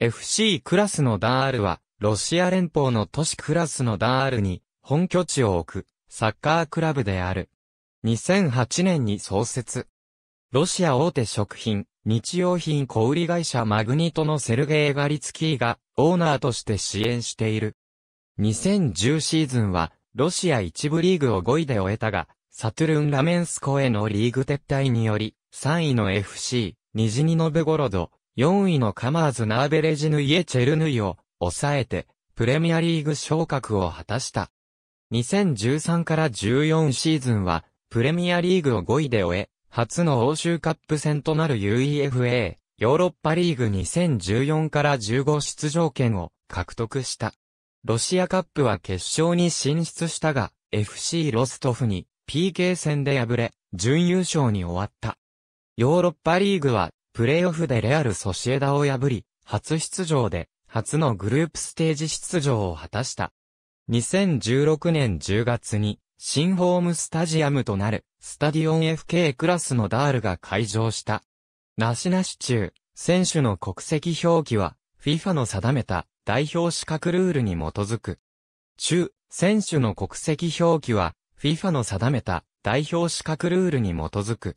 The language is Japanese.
FC クラスのダールは、ロシア連邦の都市クラスのダールに本拠地を置くサッカークラブである。2008年に創設。ロシア大手食品、日用品小売会社マグニトのセルゲイ・ガリツキーがオーナーとして支援している。2010シーズンはロシア一部リーグを5位で終えたが、サトゥルン・ラメンスコへのリーグ撤退により、3位の FC、ニジニノブゴロド、4位のカマーズナーベレジヌイエチェルヌイを抑えてプレミアリーグ昇格を果たした。2013から14シーズンはプレミアリーグを5位で終え、初の欧州カップ戦となる UEFA ヨーロッパリーグ2014から15出場権を獲得した。ロシアカップは決勝に進出したが、FC ロストフに PK 戦で敗れ、準優勝に終わった。ヨーロッパリーグはプレーオフでレアル・ソシエダを破り、初出場で、初のグループステージ出場を果たした。2016年10月に、新ホームスタジアムとなる、スタディオン FK クラスのダールが会場した。なしなし中、選手の国籍表記は、FIFA の定めた代表資格ルールに基づく。中、選手の国籍表記は、FIFA の定めた代表資格ルールに基づく。